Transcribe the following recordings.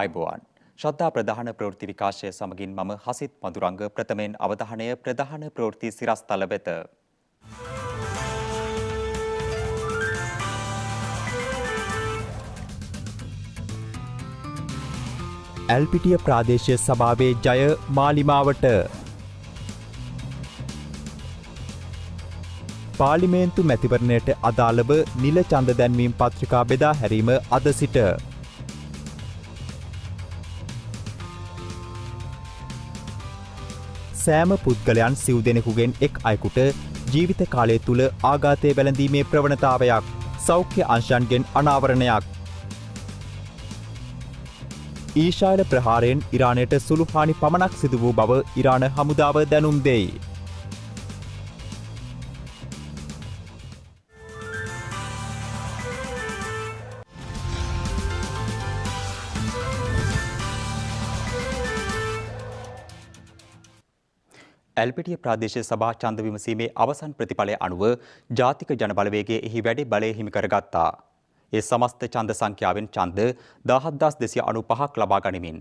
ආයිබෝවන් ශ්‍රද්ධා ප්‍රධාන ප්‍රවෘත්ති විකාශය සමගින් මම හසිත් මදුරංග ප්‍රථමයෙන් අවධානය ප්‍රධාන ප්‍රවෘත්ති සිරස්තල වෙත. ඇල්පිටිය ප්‍රාදේශය සභාවේ ජය මාලිමාවට පාලිමේන්තු මැතිවරණයට අදාළව නිල චන්ද දැන්වීම් පත්‍රිකා බෙදා හැරීම අද සිට සෑම පුද්ගලයන් සිව් දෙනෙකුගෙන් එක් අයකුට ජීවිත කාලය තුළ ආඝාතය වැළඳීමේ ප්‍රවණතාවයක් සෞඛ්‍ය අංශන්ගෙන් අනාවරණයක්. ඊශාල ප්‍රහාරයෙන් ඉරාණයට සුළුහානි පමණක් සිදු වූ බව ඉරාණ හමුදාව දැනුම් දෙයි. ඇල්පිටිය ප්‍රාදේශීය සභා ඡන්ද විමසීමේ අවසන් ප්‍රතිඵලය අනුව ජාතික ජනබලවේගයේ එහි වැඩි බලය හිමි කරගත්තා. ඒ සමස්ත ඡන්ද සංඛ්‍යාවෙන් ඡන්ද 17295ක් ලබා ගනිමින්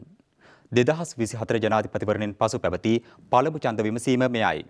2024 ජනාධිපතිවරණයෙන් පසු පැවති පළමු ඡන්ද විමසීම මෙයයි.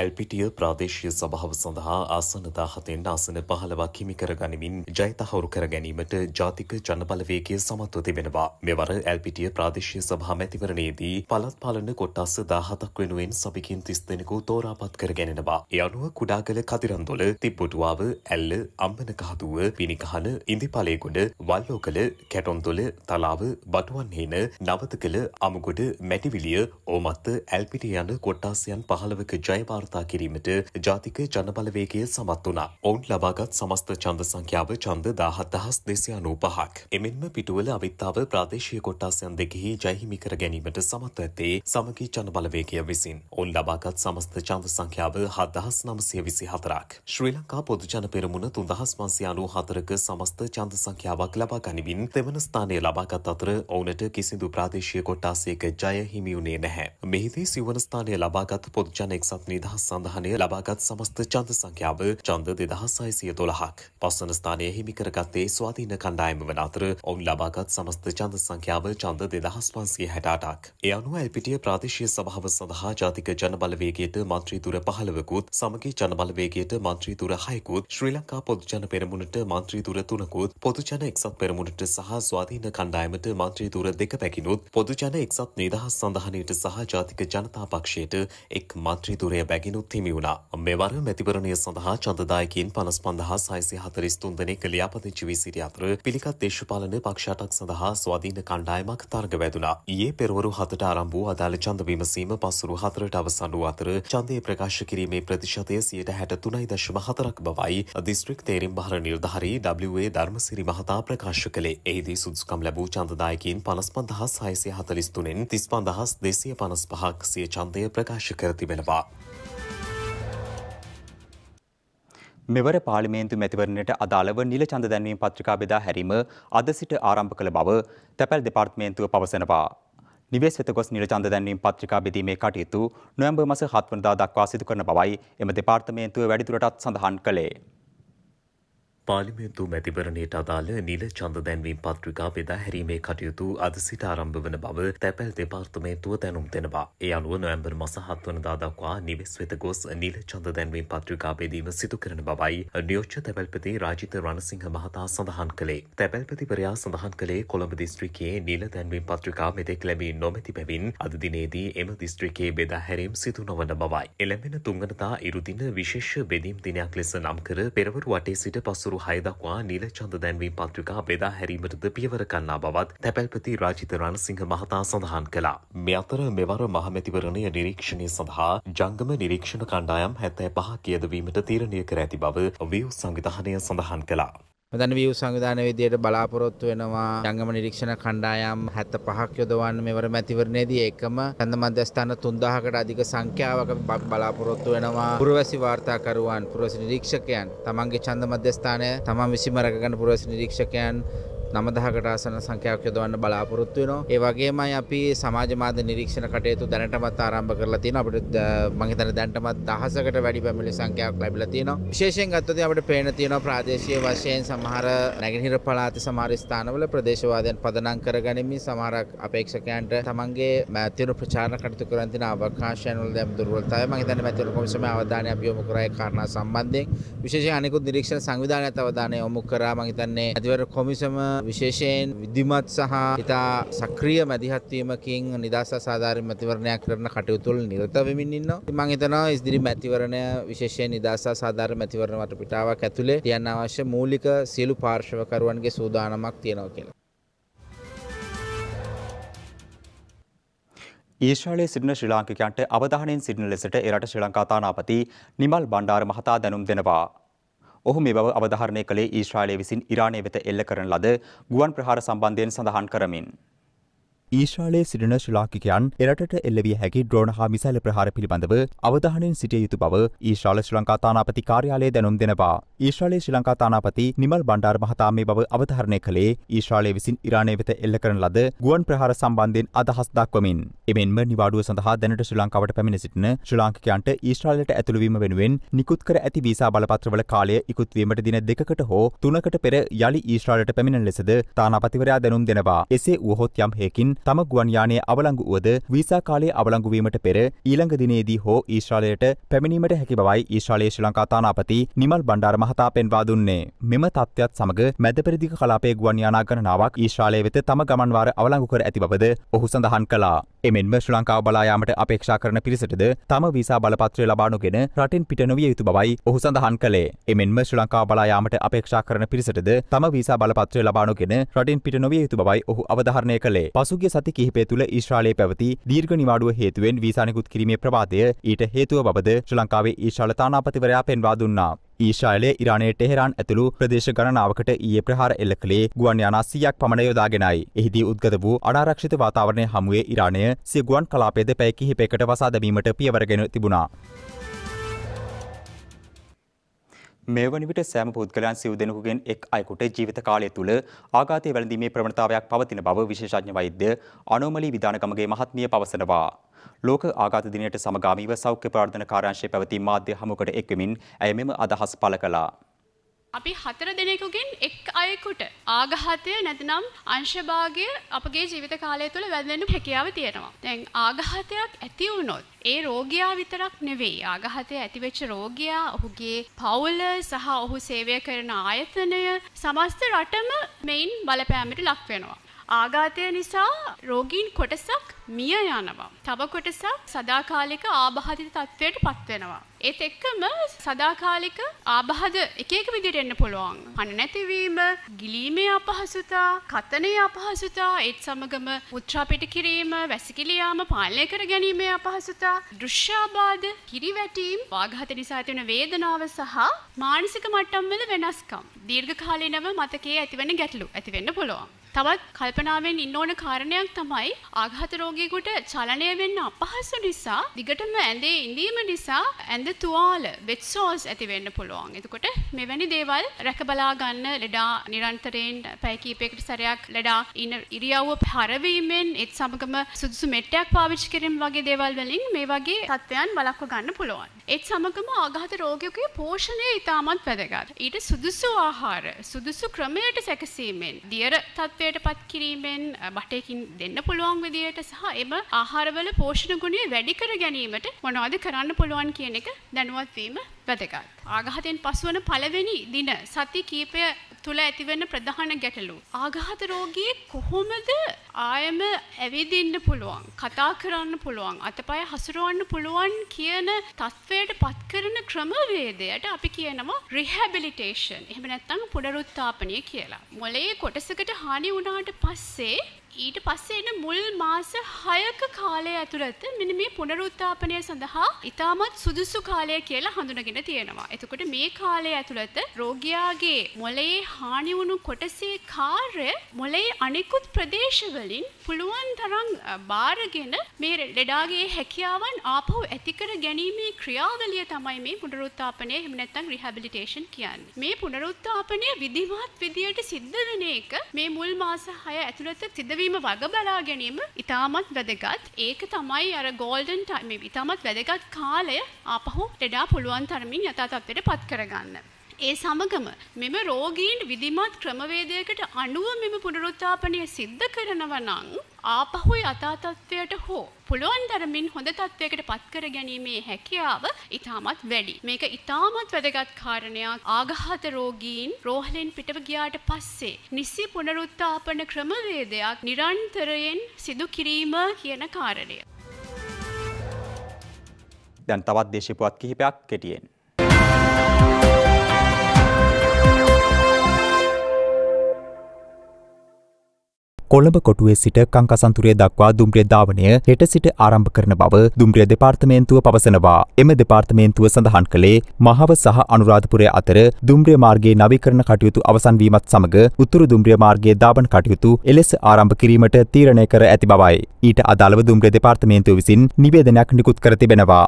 ඇල්පිටිය ප්‍රාදේශය සභාව සඳහා ආසන දාහතෙන් ආසන පහලවක් හිමිකර ගනිමින් ජයතහවුරු කර ගැනීමට ජාතික ජනබලවේගය සමත්ව තිබෙනවා. මෙවර ඇල්පිටිය ප්‍රාදේශය සභා මැතිවරණයේදී පළත් පාලන කොට්ටස්ස දාහතක් වෙනුවෙන් සබිකින් තිස් දෙනෙකු තෝරාපත් කර ගැනෙනවා. ඒ අනුව කුඩාගල කතිරන්දොල තිබ්බොටුවාව ඇල්ල අම්බනකහදුව පිනිකහන ඉඳිපලේගොඩ වල්ලෝකල කැටොන්තොල තලාව බටුවන්හේන නවතකල අමුගොඩ මැටිවිලිය ඕමත්ත ඇල්පිටිය යන කොට්ටාසයන් පහලවක ජයවාර වාර්තා කිරීමට ජාතික ජනබලවේගය සමත් වුණා. ඔවුන් ලබාගත් සමස්ත ඡන්ද සංඛ්‍යාව ඡන්ද 17295ක්. එමෙන්ම පිටුවල අවිතාව ප්‍රාදේශීය කොට්ටාසයන් දෙකෙහි ජයහිමි කර ගැනීමට සමත් ඇත්තේ සමගී ජනබලවේගය විසින්. ඔවුන් ලබාගත් සමස්ත ඡන්ද සංඛ්‍යාව 7924ක්. ශ්‍රී ලංකා පොදු ජන පෙරමුණ 3994ක සමස්ත ඡන්ද සංඛ්‍යාවක් ලබා ගනිමින් දෙවන ස්ථානය ලබාගත් අතර ඔවුනට කිසිදු ප්‍රාදේශීය කොට්ටාසයක ජය හිමිුණේ නැහැ. මෙහිදී සිවන ස්ථානය ලබාගත් පොදුජන එක්සත් නිදහස් නිදහස් සඳහනය ලබාගත් සමස්ත චන්ද සංඛ්‍යාව චන්ද දෙදහස් සයිසිය දොළහක්. පස්වන ස්ථානය හිමිකරගත්තේ ස්වාධීන කණ්ඩායම වන අතර ඔවුන් ලබාගත් සමස්ත චන්ද සංඛ්‍යාව චන්ද දෙදහස් පන්සිය හැටාටක්. එය අනුව ඇල්පිටිය ප්‍රාදේශීය සභාව සඳහා ජාතික ජනබලවේගයට මන්ත්‍රීතුර පහළවකුත් සමගි ජනබලවේගයට මන්ත්‍රීතුර හයකුත් ශ්‍රී ලංකා පොදුජන පෙරමුණට මන්ත්‍රීතුර තුනකුත් පොදුජන එක්සත් පෙරමුණට සහ ස්වාධීන කණ්ඩායමට මන්ත්‍රීතුර දෙක පැකිනුත් පොදුජන එක්සත් නිදහස් සඳහනයට සහ ජාතික ජනතා පක්ෂයට එක් මන්ත්‍රීතුරය බැග නැගිනුත් හිමි වුණා. මෙවර මැතිවරණය සඳහා ඡන්දදායකින් 55643 දෙනෙක් ලියාපදිංචි වී සිටි අතර පිළිකත් දේශපාලන පක්ෂ අටක් සඳහා ස්වාධීන කණ්ඩායමක් තරග වැදුණා. ඊයේ පෙරවරු 7ට ආරම්භ වූ අදාළ ඡන්ද විමසීම පසුරු 4ට අවසන් වූ අතර ඡන්දය ප්‍රකාශ කිරීමේ ප්‍රතිශතය 63.4ක් බවයි දිස්ත්‍රික් තේරීම් බහර නිලධාරී WA ධර්මසිරි මහතා ප්‍රකාශ කළේ. එහිදී සුදුසුකම් ලැබූ ඡන්දදායකින් 55643න් 35255ක් සිය ඡන්දය ප්‍රකාශ කර තිබෙනවා. මෙවර පාර්ලිමේන්තු මැතිවරණයට අදාළව නිල චන්ද දැන්වීම් පත්‍රිකා බෙදා හැරීම අද සිට ආරම්භ කළ බව තැපැල් දෙපාර්තමේන්තුව පවසනවා. නිවෙස් වෙත ගොස් නිල චන්ද දැන්වීම් පත්‍රිකා බෙදීමේ කටයුතු නොවැම්බර් මස 7 වනදා දක්වා සිදු කරන බවයි එම දෙපාර්තමේන්තුව වැඩිදුරටත් සඳහන් කළේ. පාර්ලිමේන්තු මැතිවරණයට අදාළ නිල චන්ද දැන්වීම් පත්‍රිකා බෙදා හැරීමේ කටයුතු අද සිට ආරම්භ වන බව තැපැල් දෙපාර්තමේන්තුව දැනුම් දෙනවා. ඒ අනුව නොවැම්බර් මස 7 වනදා දක්වා නිවෙස් වෙත ගොස් නිල චන්ද දැන්වීම් පත්‍රිකා බෙදීම සිදු කරන බවයි නියෝජ්‍ය තැපැල්පති රාජිත රණසිංහ මහතා සඳහන් කළේ. තැපැල්පතිවරයා සඳහන් කළේ කොළඹ දිස්ත්‍රික්කයේ නිල දැන්වීම් පත්‍රිකා මෙතෙක් ලැබී නොමැති බැවින් අද දිනේදී එම දිස්ත්‍රික්කයේ බෙදා හැරීම් සිදු නොවන බවයි. එළැඹෙන තුන්වනදා ඉරුදින විශේෂ බෙදීම් දිනයක් ලෙස නම් කර පෙරවරු වටේ සිට පසුරු හයදක්වා නිල චන්ද දැන්වීම් පත්‍රිකා බෙදා හැරීමටද පියවර කන්නා බවත් තැපැල්පති රාජිත රණසිංහ මහතා සඳහන් කළා. මේ අතර මෙවර මහමැතිවරණය නිරීක්ෂණය සඳහා ජංගම නිරීක්ෂණ කණ්ඩායම් හැත්තෑ පහ කියදවීමට තීරණය කර ඇති බව වියව් සංවිධානය සඳහන් කළා. මෙතන වියු සංවිධාන විදියට බලාපොරොත්තු වෙනවා ජංගම නිරීක්ෂණ කණ්ඩායම් 75ක් යොදවන්න මෙවර මැතිවරණයේදී එකම කන්ද මධ්‍යස්ථාන 3000කට අධික සංඛ්‍යාවක බලාපොරොත්තු වෙනවා පුරවැසි වාර්තාකරුවන් පුරවැසි නිරීක්ෂකයන් තමන්ගේ ඡන්ද මධ්‍යස්ථානය තමන් විසින්ම රැකගන්න පුරවැසි නිරීක්ෂකයන් නමදහකට ආසන සංඛ්‍යාවක් යොදවන්න බලාපොරොත්තු වෙනවා. ඒ වගේමයි අපි සමාජ මාධ්‍ය නිරීක්ෂණ කටයුතු දැනටමත් ආරම්භ කරලා තියෙනවා. අපිට මම හිතන්නේ දැනටමත් දහසකට වැඩි පැමිණිලි සංඛ්‍යාවක් ලැබිලා තියෙනවා. විශේෂයෙන් ගත්තොත් අපිට පේන තියෙනවා ප්‍රාදේශීය වශයෙන් සමහර නැගෙනහිර පළාතේ සමහර ස්ථානවල ප්‍රදේශවාදයන් පදනම් කරගනිමින් සමහර අපේක්ෂකයන්ට තමන්ගේ මැතිවරු ප්‍රචාරණ කටයුතු කරන තියෙන අවකාශයන් වල දැන් දුර්වලතාවය මම හිතන්නේ මැතිවරු කොමිසමේ අවධානය අපි යොමු කරා ඒ කාරණා සම්බන්ධයෙන් විශේෂයෙන් අනෙකුත් නිරීක්ෂණ සංවිධානයත් අවධානය යොමු කරා මම හිතන්නේ මැතිවරු කොමිසම විශේෂයෙන් විධිමත් සහ ඉතා සක්‍රිය මැදිහත්වීමකින් නිදස සාධාරය මැතිවරණයක් කරන කටයුතුල් නිරත වෙමින් ඉන්න මං හිතනවා ඉදිරි මැතිවරණය විශේෂයෙන් නිදස සාධාර මැතිවරණවට පිටාවක් ඇතුළේ තියන්න අවශ්‍ය මූලික සියලු පාර්ශවකරුවන්ගේ සූදානමක් තියෙනව කියලා. ඊශ්‍රලයේ සිටින ශ්‍රී ලාංකිකයන්ට අවධානයෙන් සිටින ලෙසට එරට ශ්‍රී ලංකා තානාපති නිමල් බණ්ඩාර මහතා දැනුම් දෙනවා. ඔහු මේ බව අවධාරණය කළේ ඊශ්‍රායලය විසින් ඉරානය වෙත එල්ල කරන ලද ගුවන් ප්‍රහාර සම්බන්ධයෙන් සඳහන් කරමින්. ඊශ්‍රාලයේ සිටින ශ්‍රී ලාංකිකයන් එරටට එල්ලවිය හැකි ඩ්‍රෝන හා මිසයිල් ප්‍රහාර පිළිබඳව අවධානයෙන් සිටිය යුතු බව ඊශ්‍රාල ශ්‍රී ලංකා තානාපති කාර්යාලය දැනුම් දෙනවා. ඊශ්‍රාලයේ ශ්‍රී ලංකා තානාපති නිමල් බණ්ඩාර මහතා මේ බව අවධාරණය කළේ ඊශ්‍රාලය විසින් ඉරානය වෙත එල්ල කරන ලද ගුවන් ප්‍රහාර සම්බන්ධයෙන් අදහස් දක්වමින්. එමෙන්ම නිවාඩුව සඳහා දැනට ශ්‍රී ලංකාවට පැමිණ සිටින ශ්‍රී ලාංකිකයන්ට ඊශ්‍රාලයට ඇතුළුවීම වෙනුවෙන් නිකුත් කර ඇති වීසා බලපත්‍රවල කාලය ඉකුත්වීමට දින දෙකකට හෝ තුනකට පෙර යළි ඊශ්‍රාලයට පැමිණෙන ලෙසද තානාපතිවරයා දැනුම් දෙනවා. එසේ වුවහොත් යම් හේකින් තම ගුවන් යානය අවලංගු වුවද වීසා කාලය අවලංගු වීමට පෙර ඊළඟ දිනේදී හෝ ඊශ්‍රායලයට පැමිණීමට හැකි බවයි ඊශ්‍රායලයේ ශ්‍රී ලංකා තානාපති නිමල් බණ්ඩාර මහතා පෙන්වා දුන්නේ. මෙම තත්ත්වයත් සමග මැදපෙරදිග කලාපයේ ගුවන් යානා ගණනාවක් ඊශ්‍රායලය වෙත තම ගමන් වාර අවලංගු කර ඇති බවද ඔහු සඳහන් කළා. එමෙන්ම ශ්‍රී ලංකාව බලා යාමට අපේක්ෂා කරන පිරිසටද තම වීසා බලපත්‍රය ලබා නොගෙන රටින් පිට නොවිය යුතු බවයි ඔහු සඳහන් කළේ. එමෙන්ම ශ්‍රී ලංකාව බලා යාමට අපේක්ෂා කරන පිරිසටද තම වීසා බලපත්‍රය ලබා නොගෙන රටින් පිට නොවිය යුතු බවයි ඔහු අවධාරණය කළේ. පසුගිය සති කිහිපය තුළ ඊශ්‍රාලයේ පැවති දීර්ඝ නිවාඩුව හේතුවෙන් වීසානිකුත් කිරීමේ ප්‍රවාදය ඊට හේතුව බවද ශ්‍රී ලංකාවේ ඊශ්‍රාල තානාපතිවරයා පෙන්වා දුන්නා. ඊශාලය ඉරානයේ ටෙහෙරන් ඇතුළු ප්‍රදේශ ගණනාවකට ඊයේ ප්‍රහාර එල්ල කළේ ගුවන් යානා 100ක් පමණ යොදාගෙනයි. එහිදී උද්ගත වූ අනාරක්ෂිත වාතාවරණය හමුවේ ඉරානය සිය ගුවන් කලාපයේද පැය කිහිපයකට වසා දැමීමට පියවර ගෙන තිබුණා. මේ වන විට සෑම පුද්ගලයන් සිව් දෙනෙකුගෙන් එක් අයෙකුට ජීවිත කාලය තුළ ආඝාතය වැළඳීමේ ප්‍රවණතාවයක් පවතින බව විශේෂඥ වෛද්‍ය අනෝමලී විධානකමගේ මහත්මිය පවසනවා. ලෝක ආඝාත දිනයට සමගාමීව සෞඛ්‍ය ප්‍රාර්ථන කාර්යාංශයේ පැවති මාධ්‍ය හමුවකට එක්වෙමින් ඇය මෙම අදහස් පළ කළා. අපි හතර දෙනෙකුගෙන් එක් අයෙකුට ආඝාතය නැතිනම් අංශභාගය අපගේ ජීවිත කාලය තුළ වැළඳෙන්න හැකියාව තියෙනවා. දැන් ආඝාතයක් ඇති වුණොත් ඒ රෝගියා විතරක් නෙවෙයි ආඝාතය ඇතිවෙච්ච රෝගියා ඔහුගේ පවුල සහ ඔහු සේවය කරන ආයතනය සමස්ත රටම මෙයින් බලපෑමට ලක් වෙනවා. ආඝාතය නිසා රෝගීන් කොටසක් මිය යනවා. තව කොටසක් සදාකාලික ආබාධිත තත්ත්වයට පත් වෙනවා. ඒත් එක්කම සදාකාලික ආබාධ එක එක විදිහට එන්න පුළුවන්. කන නැතිවීම, ගිලීමේ අපහසුතා, කතනයේ අපහසුතා, ඒත් සමගම මුත්‍රා පිට කිරීම, වැසිකිලි යාම, පාලනය කර ගැනීමේ අපහසුතා, දෘශ්‍යාබාධ, කිරිවැටීම්, වාඝාත නිසා ඇතිවන වේදනාව සහ මානසික මට්ටම්වල වෙනස්කම්. දීර්ඝ කාලීනව මතකයේ ඇතිවන ගැටලු ඇති වෙන්න පුළුවන්. තවත් කල්පනාවෙන් ඉන්න ඕන කාරණයක් තමයි ආඝාත රෝගියෙකුට චලනය වෙන්න අපහසු නිසා දිගටම ඇඳේ ඉඳීම නිසා ඇඳ තුවාල වෙට් සෝස් ඇති වෙන්න පුළුවන්. එතකොට මෙවැනි දේවල් රැකබලා ගන්න ලෙඩා නිරන්තරයෙන් පැය කිහිපයකට සැරයක් ලෙඩා ඉන ඉරියව්ව හරවීමෙන් ඒත් සමගම සුදුසු මෙට්ටයක් පාවිච්චි කිරීම වගේ දේවල් වලින් මේ වගේ තත්ත්වයන් වළක්ව ගන්න පුළුවන්. ඒත් සමගම ආඝාත රෝගියෙකුගේ පෝෂණය ඉතාමත් වැදගත්. ඊට සුදුසු ආහාර සුදුසු ක්‍රමයට සැකසීමෙන් දියර තත්ත්ව තත්ත්වයට පත් කිරීමෙන් බටයකින් දෙන්න පුළුවන් විදියට සහ එම ආහාරවල පෝෂණ ගුණය වැඩිකර ගැනීමට මොනවද කරන්න පුළුවන් කියන එක දැනුවත්වීම වැදගත්. ආගහතෙන් පසුවන පළවෙනි දින සති කීපය තුල ඇතිවෙන ප්‍රධාන ගැටලු. ආඝාත රෝගී කොහොමද ආයම ඇවිදින්න පුළුවන්, කතා කරන්න පුළුවන්, අතපය හසුරවන්න පුළුවන් කියන තත්වයට පත් කරන ක්‍රමවේදයට අපි කියනවා රිහැබිලිටේෂන්. එහෙම නැත්නම් පුනරුත්ථාපනය කියලා. මොලේ කොටසකට හානි වුණාට පස්සේ ඊට පස්සේ එන මුල් මාස 6ක කාලය ඇතුළත මෙන්න මේ පුනරුත්ථාපනය සඳහා ඉතාමත් සුදුසු කාලය කියලා හඳුනගෙන තියෙනවා. එතකොට මේ කාලය ඇතුළත රෝගියාගේ මොළයේ හානි වුණු කොටසේ කාර්ය මොළයේ අනෙකුත් ප්‍රදේශවලින් පුළුවන් තරම් බාරගෙන මේ ලෙඩාගේ හැකියාවන් ආපහු ඇති කර ගැනීමේ ක්‍රියාවලිය තමයි මේ පුනරුත්ථාපනය එහෙම නැත්නම් රිහැබිලිටේෂන් කියන්නේ. මේ පුනරුත්ථාපනය විධිමත් විදියට සිද්ධ වෙන එක මේ මුල් මාස 6 ඇතුළත සිද්ධ වෙනස්වීම වගබලා ගැනීම ඉතාමත් වැදගත්. ඒක තමයි අර ගෝල්ඩන් ටයිම් ඉතාමත් වැදගත් කාලය ආපහු ලෙඩා පුළුවන් තරමින් යථා තත්ත්වයට පත් කරගන්න. ඒ සමගම මෙම රෝගීන් විධිමත් ක්‍රමවේදයකට අනුව මෙම පුනරුත්ථාපනය සිද්ධ කරනවා නම් ආපහු යථාතත්වයට හෝ පුළුවන් තරමින් හොඳ තත්වයකට පත්කර ගැනීමේ හැකියාව ඉතාමත් වැඩි. මේක ඉතාමත් වැදගත් කාරණයක් ආඝාත රෝගීන් රෝහලෙන් පිටව ගියාට පස්සේ නිසි පුනරුත්ථාපන ක්‍රමවේදයක් නිරන්තරයෙන් සිදු කිරීම කියන කාරණය. දැන් තවත් දේශීපුවත් කිහිපයක් කෙටියෙන්. කොළඹ කොටුවේ සිට කංකසන්තුරය දක්වා දුම්රිය ධාවනය හෙට සිට ආරම්භ කරන බව දුම්රිය දෙපාර්තමේන්තුව පවසනවා. එම දෙපාර්තමේන්තුව සඳහන් කළේ මහව සහ අනුරාධපුරය අතර දුම්රිය මාර්ගයේ නවීකරණ කටයුතු අවසන් වීමත් සමග උතුරු දුම්රිය මාර්ගයේ ධාවන කටයුතු එලෙස ආරම්භ කිරීමට තීරණය කර ඇති බවයි. ඊට අදාළව දුම්රිය දෙපාර්තමේන්තුව විසින් නිවේදනයක් නිකුත් කර තිබෙනවා.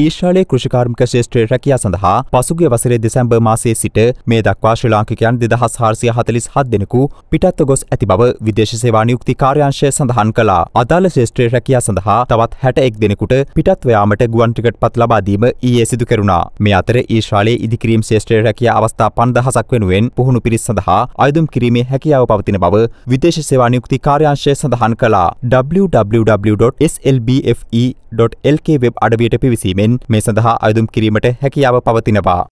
ඊශ්‍රායලයේ කෘෂිකාර්මික ශේෂ්ත්‍රයේ රැකියා සඳහා පසුගිය වසරේ දෙසැම්බර් මාසයේ සිට මේ දක්වා ශ්‍රී ලාංකිකයන් 2447 දෙනෙකු පිටත්ව ගොස් ඇති බව විදේශ සේවා නියුක්ති කාර්යාංශය සඳහන් කළා. අදාළ ශේෂ්ත්‍රයේ රැකියා සඳහා තවත් 61 දෙනෙකුට පිටත්ව යාමට ගුවන් ටිකට්පත් ලබා දීම ඊයේ සිදු කෙරුණා. මේ අතර ඊශ්‍රායලයේ ඉදිකිරීම් ශේෂ්ත්‍රයේ රැකියා අවස්ථා 5000ක් වෙනුවෙන් පුහුණු පිරිස් සඳහා අයදුම් කිරීමේ හැකියාව පවතින බව විදේශ සේවා නියුක්ති කාර්යාංශය සඳහන් කළා. www.slbfe.lk වෙබ් අඩවියට පිවිසීමෙන් මේ සඳහා අයදුම් කිරීමට හැකියාව පවතිනවා.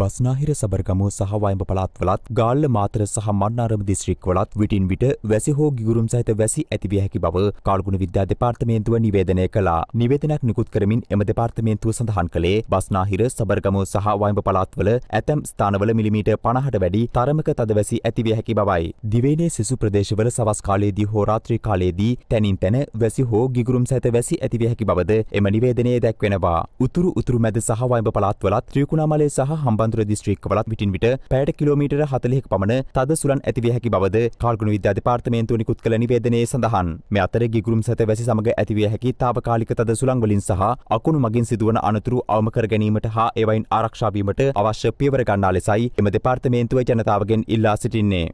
බස්නාහිර සබරගමුව සහ වයඹ පළාත්වලත් ගාල්ල මාතර සහ මන්නාරම දිස්ත්‍රික්වලත් විටින් විට වැසි හෝ ගිගුරුම් සහිත වැසි ඇතිවිය හැකි බව කාල්ගුණ විද්‍යා දෙපාර්තමේන්තුව නිවේදනය කළා. නිවේදනයක් නිකුත් කරමින් එම දෙපාර්තමේන්තුව සඳහන් කළේ බස්නාහිර සබරගමුව සහ වයඹ පළාත්වල ඇතැම් ස්ථානවල මිලිමීටර් 50ට වැඩි තරමක තදවැසි ඇතිවිය හැකි බවයි. දිවයිනේ සිසු ප්‍රදේශවල සවස් කාලයේදී හෝ රාත්‍රී කාලයේදී තැනින් තැන වැසි හෝ ගිගුරුම් සහිත වැසි ඇතිවිය හැකි බවද එම නිවේදනයේ දැක්වෙනවා. උතුරු උතුරු මැද සහ වයඹ පළාත්වලත් ත්‍රිකුණාමලය සහ හම්බ වන්දුර දිස්ත්‍රික් වලත් විටින් විට පැයට කිලෝමීටර 40ක පමණ තද සුළන් ඇතිවිය හැකි බවද කාර්ගුණ විද්‍යා දෙපාර්තමේන්තුව නිකුත් කළ නිවේදනයේ සඳහන්. මේ අතර ගිගුරුම් සත වැසි සමග ඇතිවිය හැකි తాවකාලික තද සුළන් වලින් සහ අකුණු මගින් සිදුවන අනතුරු අවම කර ගැනීමට හා ඒවයින් ආරක්ෂාවීමට අවශ්‍ය පියවර ගන්නා ලෙසයි එම දෙපාර්තමේන්තුව ජනතාවගෙන් ඉල්ලා සිටින්නේ.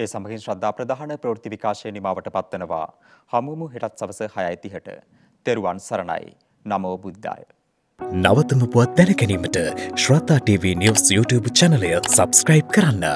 ඒ සමගින් ශ්‍රද්ධා ප්‍රධාන ප්‍රවෘත්ති විකාශය නිමාවට පත්වනවා. හමුවමු හෙටත් සවස 6:30ට. තෙරුවන් සරණයි. නමෝ බුද්ධාය. නවතම පුවත් දැන ගැනීමට ශ්‍රද්ධා TV News YouTube channel එක subscribe කරන්න.